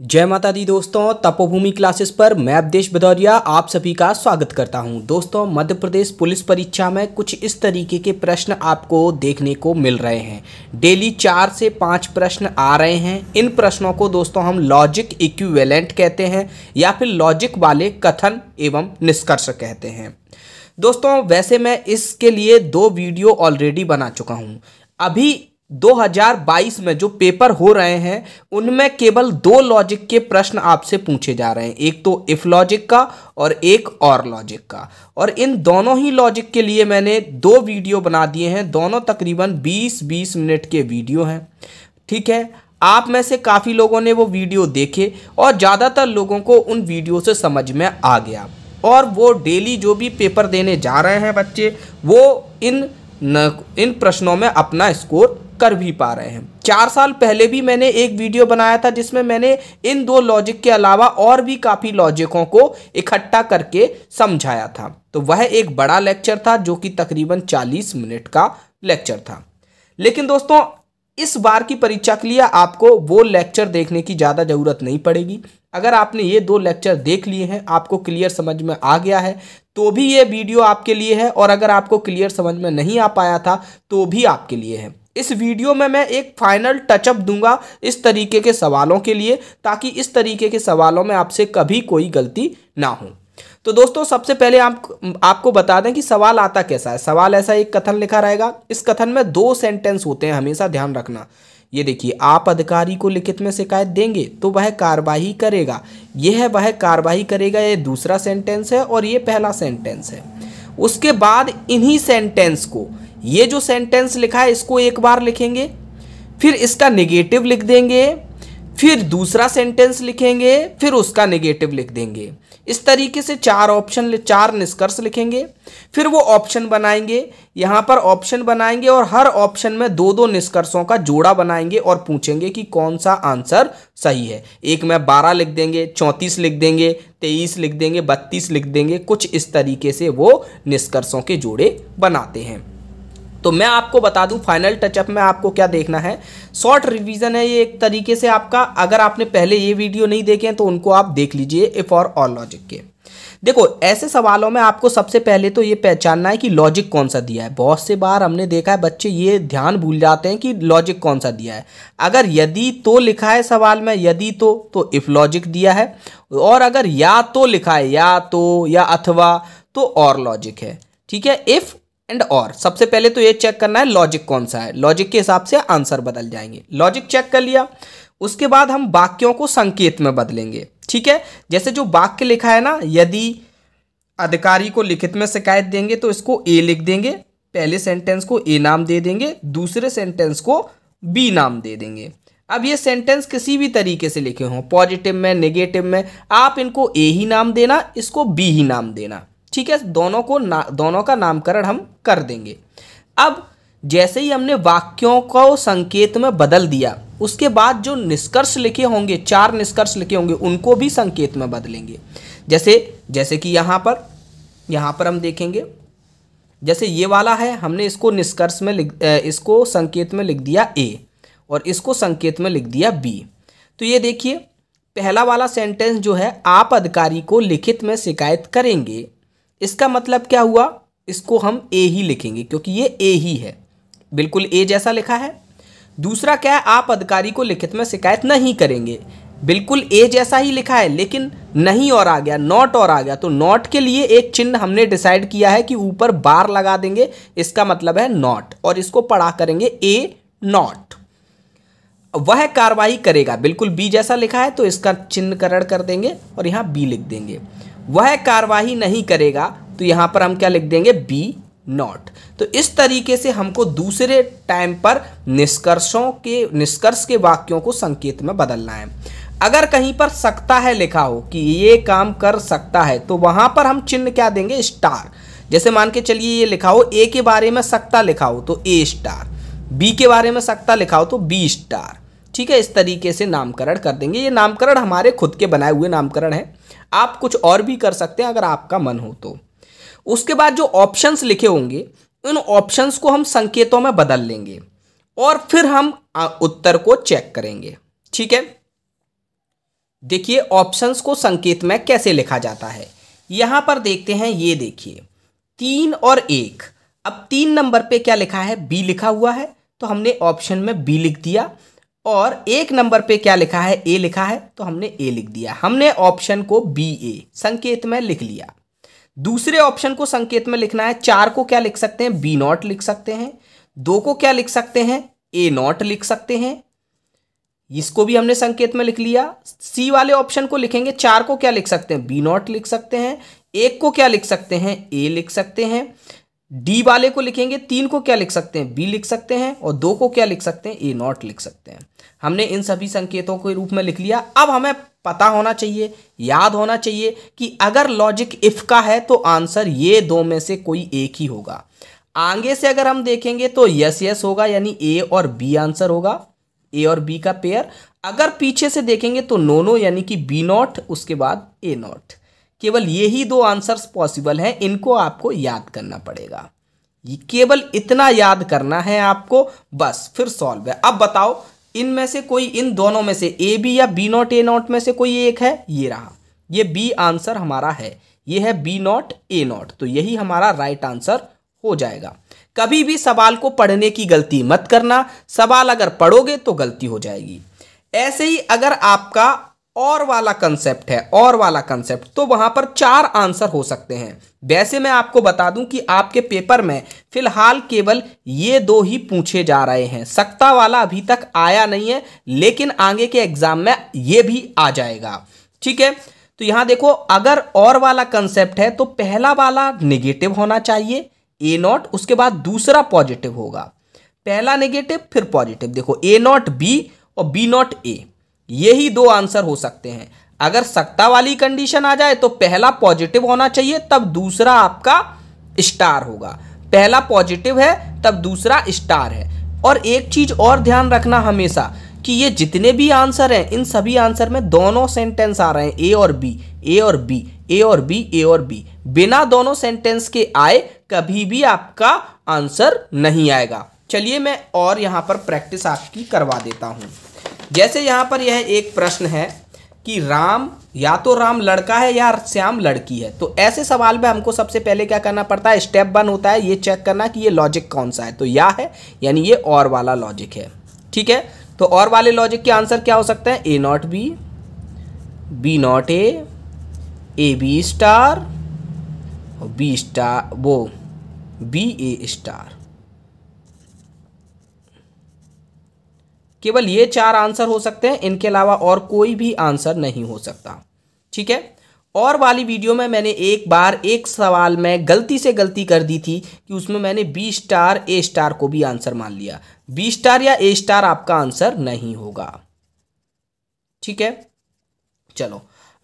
जय माता दी दोस्तों तपोभूमि क्लासेस पर मैं अवधेश भदौरिया आप सभी का स्वागत करता हूं दोस्तों मध्य प्रदेश पुलिस परीक्षा में कुछ इस तरीके के प्रश्न आपको देखने को मिल रहे हैं डेली चार से पाँच प्रश्न आ रहे हैं इन प्रश्नों को दोस्तों हम लॉजिक इक्विवेलेंट कहते हैं या फिर लॉजिक वाले कथन एवं निष्कर्ष कहते हैं दोस्तों वैसे मैं इसके लिए दो वीडियो ऑलरेडी बना चुका हूँ अभी 2022 में जो पेपर हो रहे हैं उनमें केवल दो लॉजिक के प्रश्न आपसे पूछे जा रहे हैं एक तो इफ लॉजिक का और एक और लॉजिक का और इन दोनों ही लॉजिक के लिए मैंने दो वीडियो बना दिए हैं दोनों तकरीबन 20-20 मिनट के वीडियो हैं ठीक है आप में से काफ़ी लोगों ने वो वीडियो देखे और ज़्यादातर लोगों को उन वीडियो से समझ में आ गया और वो डेली जो भी पेपर देने जा रहे हैं बच्चे वो इन न, इन प्रश्नों में अपना स्कोर कर भी पा रहे हैं चार साल पहले भी मैंने एक वीडियो बनाया था जिसमें मैंने इन दो लॉजिक के अलावा और भी काफ़ी लॉजिकों को इकट्ठा करके समझाया था तो वह एक बड़ा लेक्चर था जो कि तकरीबन चालीस मिनट का लेक्चर था लेकिन दोस्तों इस बार की परीक्षा के लिए आपको वो लेक्चर देखने की ज़्यादा ज़रूरत नहीं पड़ेगी अगर आपने ये दो लेक्चर देख लिए हैं आपको क्लियर समझ में आ गया है तो भी ये वीडियो आपके लिए है और अगर आपको क्लियर समझ में नहीं आ पाया था तो भी आपके लिए है इस वीडियो में मैं एक फाइनल टचअप दूंगा इस तरीके के सवालों के लिए ताकि इस तरीके के सवालों में आपसे कभी कोई गलती ना हो तो दोस्तों सबसे पहले आप आपको बता दें कि सवाल आता कैसा है सवाल ऐसा एक कथन लिखा रहेगा इस कथन में दो सेंटेंस होते हैं हमेशा ध्यान रखना ये देखिए आप अधिकारी को लिखित में शिकायत देंगे तो वह कार्यवाही करेगा यह वह कार्यवाही करेगा यह दूसरा सेंटेंस है और ये पहला सेंटेंस है उसके बाद इन्हीं सेंटेंस को ये जो सेंटेंस लिखा है इसको एक बार लिखेंगे फिर इसका नेगेटिव लिख देंगे फिर दूसरा सेंटेंस लिखेंगे फिर उसका नेगेटिव लिख देंगे इस तरीके से चार ऑप्शन चार निष्कर्ष लिखेंगे फिर वो ऑप्शन बनाएंगे यहाँ पर ऑप्शन बनाएंगे और हर ऑप्शन में दो दो निष्कर्षों का जोड़ा बनाएंगे और पूछेंगे कि कौन सा आंसर सही है एक में बारह लिख देंगे चौंतीस लिख देंगे तेईस लिख देंगे बत्तीस लिख देंगे कुछ इस तरीके से वो निष्कर्षों के जोड़े बनाते हैं तो मैं आपको बता दूं फाइनल टचअप में आपको क्या देखना है शॉर्ट रिवीजन है ये एक तरीके से आपका अगर आपने पहले ये वीडियो नहीं देखे हैं तो उनको आप देख लीजिए इफ और ऑल लॉजिक के देखो ऐसे सवालों में आपको सबसे पहले तो ये पहचानना है कि लॉजिक कौन सा दिया है बहुत से बार हमने देखा है बच्चे ये ध्यान भूल जाते हैं कि लॉजिक कौन सा दिया है अगर यदि तो लिखा है सवाल में यदि तो तो इफ लॉजिक दिया है और अगर या तो लिखा है या तो या अथवा तो और लॉजिक है ठीक है इफ़ एंड और सबसे पहले तो ये चेक करना है लॉजिक कौन सा है लॉजिक के हिसाब से आंसर बदल जाएंगे लॉजिक चेक कर लिया उसके बाद हम वाक्यों को संकेत में बदलेंगे ठीक है जैसे जो वाक्य लिखा है ना यदि अधिकारी को लिखित में शिकायत देंगे तो इसको ए लिख देंगे पहले सेंटेंस को ए नाम दे देंगे दूसरे सेंटेंस को बी नाम दे देंगे अब ये सेंटेंस किसी भी तरीके से लिखे हों पॉजिटिव में नेगेटिव में आप इनको ए ही नाम देना इसको बी ही नाम देना ठीक है दोनों को ना दोनों का नामकरण हम कर देंगे अब जैसे ही हमने वाक्यों को संकेत में बदल दिया उसके बाद जो निष्कर्ष लिखे होंगे चार निष्कर्ष लिखे होंगे उनको भी संकेत में बदलेंगे जैसे जैसे कि यहाँ पर यहाँ पर हम देखेंगे जैसे ये वाला है हमने इसको निष्कर्ष में लिख इसको संकेत में लिख दिया ए और इसको संकेत में लिख दिया बी तो ये देखिए पहला वाला सेंटेंस जो है आप अधिकारी को लिखित में शिकायत करेंगे इसका मतलब क्या हुआ इसको हम ए ही लिखेंगे क्योंकि ये ए ही है बिल्कुल ए जैसा लिखा है दूसरा क्या है आप अधिकारी को लिखित में शिकायत नहीं करेंगे बिल्कुल ए जैसा ही लिखा है लेकिन नहीं और आ गया नॉट और आ गया तो नॉट के लिए एक चिन्ह हमने डिसाइड किया है कि ऊपर बार लगा देंगे इसका मतलब है नॉट और इसको पढ़ा करेंगे ए नॉट वह कार्रवाई करेगा बिल्कुल बी जैसा लिखा है तो इसका चिन्हकरण कर देंगे और यहाँ बी लिख देंगे वह कार्यवाही नहीं करेगा तो यहाँ पर हम क्या लिख देंगे बी नॉट तो इस तरीके से हमको दूसरे टाइम पर निष्कर्षों के निष्कर्ष के वाक्यों को संकेत में बदलना है अगर कहीं पर सकता है लिखा हो कि ये काम कर सकता है तो वहाँ पर हम चिन्ह क्या देंगे स्टार जैसे मान के चलिए ये लिखा हो ए के बारे में सकता लिखा हो तो ए स्टार बी के बारे में सकता लिखा हो तो बी स्टार ठीक है इस तरीके से नामकरण कर देंगे ये नामकरण हमारे खुद के बनाए हुए नामकरण है आप कुछ और भी कर सकते हैं अगर आपका मन हो तो उसके बाद जो ऑप्शंस लिखे होंगे उन ऑप्शंस को हम संकेतों में बदल लेंगे और फिर हम उत्तर को चेक करेंगे ठीक है देखिए ऑप्शंस को संकेत में कैसे लिखा जाता है यहां पर देखते हैं ये देखिए तीन और एक अब तीन नंबर पे क्या लिखा है बी लिखा हुआ है तो हमने ऑप्शन में बी लिख दिया और एक नंबर पे क्या लिखा है ए लिखा है तो हमने ए लिख दिया हमने ऑप्शन को बी ए संकेत में लिख लिया दूसरे ऑप्शन को संकेत में लिखना है चार को क्या लिख सकते हैं बी नॉट लिख सकते हैं दो को क्या लिख सकते हैं ए नॉट लिख सकते हैं इसको भी हमने संकेत में लिख लिया सी वाले ऑप्शन को लिखेंगे चार को क्या लिख सकते हैं बी नॉट लिख सकते हैं एक को क्या लिख सकते हैं ए लिख सकते हैं डी वाले को लिखेंगे तीन को क्या लिख सकते हैं बी लिख सकते हैं और दो को क्या लिख सकते हैं ए नॉट लिख सकते हैं हमने इन सभी संकेतों के रूप में लिख लिया अब हमें पता होना चाहिए याद होना चाहिए कि अगर लॉजिक इफ का है तो आंसर ये दो में से कोई एक ही होगा आगे से अगर हम देखेंगे तो यस यस होगा यानी ए और बी आंसर होगा ए और बी का पेयर अगर पीछे से देखेंगे तो नो नो यानी कि बी नॉट उसके बाद ए नॉट केवल ये ही दो आंसर्स पॉसिबल हैं इनको आपको याद करना पड़ेगा केवल इतना याद करना है आपको बस फिर सॉल्व है अब बताओ इनमें से कोई इन दोनों में से ए बी या बी नॉट ए नॉट में से कोई एक है ये रहा ये बी आंसर हमारा है ये है बी नॉट ए नॉट तो यही हमारा राइट आंसर हो जाएगा कभी भी सवाल को पढ़ने की गलती मत करना सवाल अगर पढ़ोगे तो गलती हो जाएगी ऐसे ही अगर आपका और वाला कंसेप्ट है और वाला कंसेप्ट तो वहां पर चार आंसर हो सकते हैं वैसे मैं आपको बता दूं कि आपके पेपर में फिलहाल केवल ये दो ही पूछे जा रहे हैं सकता वाला अभी तक आया नहीं है लेकिन आगे के एग्जाम में ये भी आ जाएगा ठीक है तो यहां देखो अगर और वाला कंसेप्ट है तो पहला वाला निगेटिव होना चाहिए ए नॉट उसके बाद दूसरा पॉजिटिव होगा पहला नेगेटिव फिर पॉजिटिव देखो ए नॉट बी और बी नॉट ए ये ही दो आंसर हो सकते हैं अगर सत्ता वाली कंडीशन आ जाए तो पहला पॉजिटिव होना चाहिए तब दूसरा आपका स्टार होगा पहला पॉजिटिव है तब दूसरा स्टार है और एक चीज़ और ध्यान रखना हमेशा कि ये जितने भी आंसर हैं इन सभी आंसर में दोनों सेंटेंस आ रहे हैं ए और बी ए और बी ए और बी ए और बी बिना दोनों सेंटेंस के आए कभी भी आपका आंसर नहीं आएगा चलिए मैं और यहाँ पर प्रैक्टिस आपकी करवा देता हूँ जैसे यहाँ पर यह एक प्रश्न है कि राम या तो राम लड़का है या श्याम लड़की है तो ऐसे सवाल में हमको सबसे पहले क्या करना पड़ता है स्टेप वन होता है ये चेक करना कि ये लॉजिक कौन सा है तो या है यानी ये और वाला लॉजिक है ठीक है तो और वाले लॉजिक के आंसर क्या हो सकते हैं A not B B not A A B star B star वो बी ए स्टार केवल ये चार आंसर हो सकते हैं इनके अलावा और कोई भी आंसर नहीं हो सकता ठीक है और वाली वीडियो में मैंने एक बार एक सवाल में गलती से गलती कर दी थी कि उसमें मैंने बी स्टार ए स्टार को भी आंसर मान लिया बी स्टार या ए स्टार आपका आंसर नहीं होगा ठीक है चलो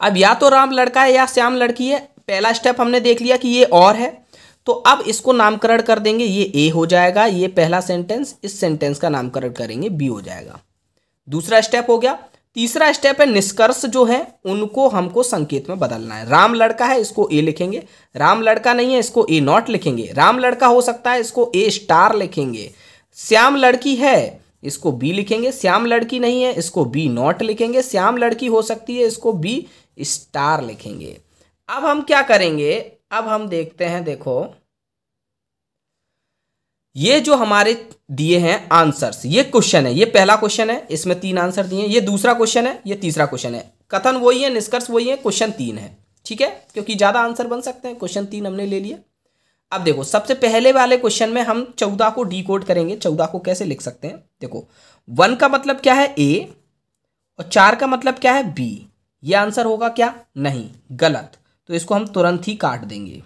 अब या तो राम लड़का है या श्याम लड़की है पहला स्टेप हमने देख लिया कि ये और है तो अब इसको नामकरण कर देंगे ये ए हो जाएगा ये पहला सेंटेंस इस सेंटेंस का नामकरण करेंगे बी हो जाएगा दूसरा स्टेप हो गया तीसरा स्टेप है निष्कर्ष जो है उनको हमको संकेत में बदलना है राम लड़का है इसको ए लिखेंगे राम लड़का नहीं है इसको ए नॉट लिखेंगे राम लड़का हो सकता है इसको ए स्टार लिखेंगे श्याम लड़की है इसको बी लिखेंगे श्याम लड़की नहीं है इसको बी नॉट लिखेंगे श्याम लड़की हो सकती है इसको बी स्टार लिखेंगे अब हम क्या करेंगे अब हम देखते हैं देखो ये जो हमारे दिए हैं आंसर्स ये क्वेश्चन है ये पहला क्वेश्चन है इसमें तीन आंसर दिए हैं ये दूसरा क्वेश्चन है ये तीसरा क्वेश्चन है कथन वही है निष्कर्ष वही है क्वेश्चन तीन है ठीक है क्योंकि ज़्यादा आंसर बन सकते हैं क्वेश्चन तीन हमने ले लिया अब देखो सबसे पहले वाले क्वेश्चन में हम चौदह को डी करेंगे चौदह को कैसे लिख सकते हैं देखो वन का मतलब क्या है ए और चार का मतलब क्या है बी ये आंसर होगा क्या नहीं गलत तो इसको हम तुरंत ही काट देंगे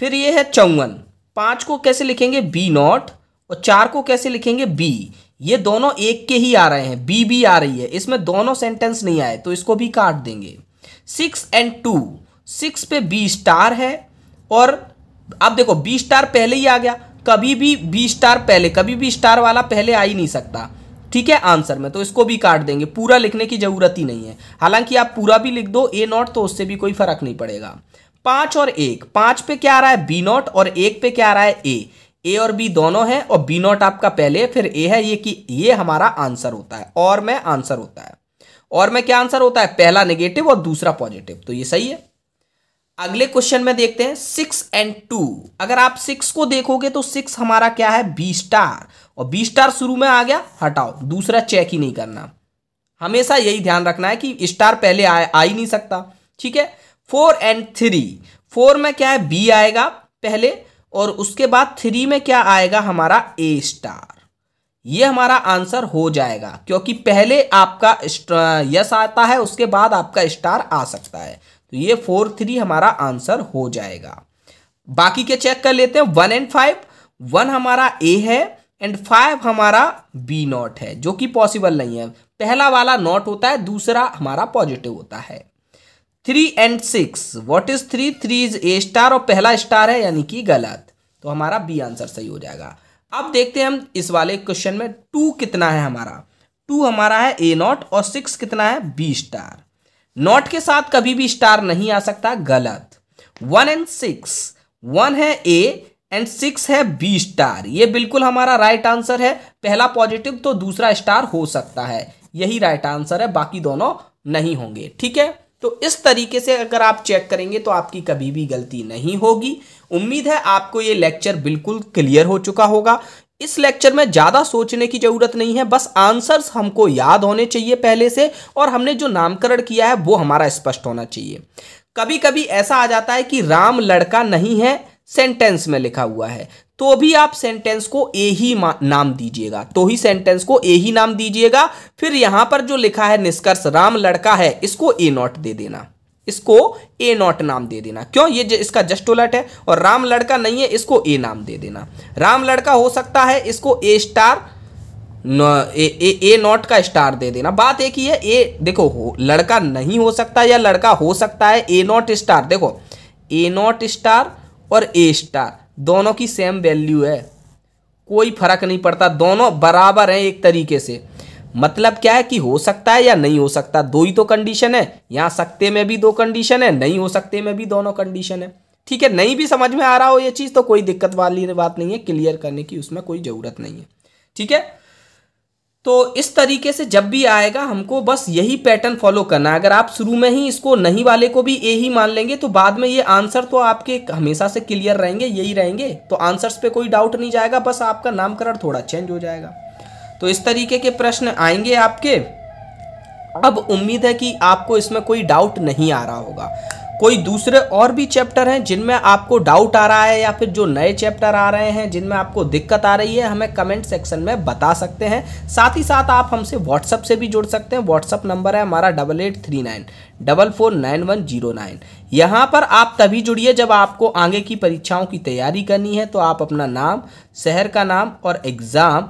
फिर ये है चौवन पाँच को कैसे लिखेंगे बी नॉट और चार को कैसे लिखेंगे बी ये दोनों एक के ही आ रहे हैं बी भी आ रही है इसमें दोनों सेंटेंस नहीं आए तो इसको भी काट देंगे सिक्स एंड टू सिक्स पे बी स्टार है और अब देखो बी स्टार पहले ही आ गया कभी भी बी स्टार पहले कभी भी स्टार वाला पहले आ ही नहीं सकता ठीक है आंसर में तो इसको भी काट देंगे पूरा लिखने की ज़रूरत ही नहीं है हालांकि आप पूरा भी लिख दो ए नॉट तो उससे भी कोई फर्क नहीं पड़ेगा पाँच और एक पाँच पे क्या आ रहा है बी नॉट और एक पे क्या आ रहा है ए ए और बी दोनों हैं और बी नॉट आपका पहले फिर ए है ये कि ये हमारा आंसर होता है और में आंसर होता है और में क्या आंसर होता है पहला नेगेटिव और दूसरा पॉजिटिव तो ये सही है अगले क्वेश्चन में देखते हैं सिक्स एंड टू अगर आप सिक्स को देखोगे तो सिक्स हमारा क्या है बी स्टार और बी स्टार शुरू में आ गया हटाओ दूसरा चेक ही नहीं करना हमेशा यही ध्यान रखना है कि स्टार पहले आ, आ ही नहीं सकता ठीक है फोर एंड थ्री फोर में क्या है बी आएगा पहले और उसके बाद थ्री में क्या आएगा हमारा ए स्टार ये हमारा आंसर हो जाएगा क्योंकि पहले आपका यस आता है उसके बाद आपका स्टार आ सकता है तो ये फोर थ्री हमारा आंसर हो जाएगा बाकी के चेक कर लेते हैं वन एंड फाइव वन हमारा ए है एंड फाइव हमारा बी नॉट है जो कि पॉसिबल नहीं है पहला वाला नॉट होता है दूसरा हमारा पॉजिटिव होता है three and six what is three three is A star और पहला स्टार है यानी कि गलत तो हमारा बी आंसर सही हो जाएगा अब देखते हैं हम इस वाले क्वेश्चन में टू कितना है हमारा टू हमारा है ए नॉट और सिक्स कितना है बी स्टार नॉट के साथ कभी भी स्टार नहीं आ सकता गलत वन एंड सिक्स वन है ए एंड सिक्स है बी स्टार ये बिल्कुल हमारा राइट right आंसर है पहला पॉजिटिव तो दूसरा स्टार हो सकता है यही राइट right आंसर है बाकी दोनों नहीं होंगे ठीक है तो इस तरीके से अगर आप चेक करेंगे तो आपकी कभी भी गलती नहीं होगी उम्मीद है आपको ये लेक्चर बिल्कुल क्लियर हो चुका होगा इस लेक्चर में ज़्यादा सोचने की ज़रूरत नहीं है बस आंसर्स हमको याद होने चाहिए पहले से और हमने जो नामकरण किया है वो हमारा स्पष्ट होना चाहिए कभी कभी ऐसा आ जाता है कि राम लड़का नहीं है सेंटेंस में लिखा हुआ है तो भी आप सेंटेंस को ए ही नाम दीजिएगा तो ही सेंटेंस को ए ही नाम दीजिएगा फिर यहाँ पर जो लिखा है निष्कर्ष राम लड़का है इसको ए नॉट दे देना इसको ए नॉट नाम दे देना क्यों ये इसका जस्ट उलट है और राम लड़का नहीं है इसको ए नाम दे देना राम लड़का हो सकता है इसको ए स्टार ए नॉट का स्टार दे देना बात एक ही है ए देखो हो लड़का नहीं हो सकता या लड़का हो सकता है ए नॉट स्टार देखो ए नॉट स्टार और ए स्टार दोनों की सेम वैल्यू है कोई फर्क नहीं पड़ता दोनों बराबर हैं एक तरीके से मतलब क्या है कि हो सकता है या नहीं हो सकता दो ही तो कंडीशन है यहाँ सकते में भी दो कंडीशन है नहीं हो सकते में भी दोनों कंडीशन है ठीक है नहीं भी समझ में आ रहा हो ये चीज़ तो कोई दिक्कत वाली बात नहीं है क्लियर करने की उसमें कोई ज़रूरत नहीं है ठीक है तो इस तरीके से जब भी आएगा हमको बस यही पैटर्न फॉलो करना है अगर आप शुरू में ही इसको नहीं वाले को भी ए ही मान लेंगे तो बाद में ये आंसर तो आपके हमेशा से क्लियर रहेंगे यही रहेंगे तो आंसर्स पे कोई डाउट नहीं जाएगा बस आपका नामकरण थोड़ा चेंज हो जाएगा तो इस तरीके के प्रश्न आएंगे आपके अब उम्मीद है कि आपको इसमें कोई डाउट नहीं आ रहा होगा कोई दूसरे और भी चैप्टर हैं जिनमें आपको डाउट आ रहा है या फिर जो नए चैप्टर आ रहे हैं जिनमें आपको दिक्कत आ रही है हमें कमेंट सेक्शन में बता सकते हैं साथ ही साथ आप हमसे व्हाट्सअप से भी जुड़ सकते हैं व्हाट्सअप नंबर है हमारा double eight three nine double four nine one zero nine यहाँ पर आप तभी जुड़िए जब आपको आगे की परीक्षाओं की तैयारी करनी है तो आप अपना नाम शहर का नाम और एग्ज़ाम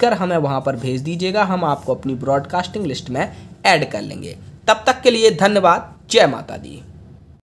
कर हमें वहाँ पर भेज दीजिएगा हम आपको अपनी ब्रॉडकास्टिंग लिस्ट में ऐड कर लेंगे तब तक के लिए धन्यवाद जय माता दी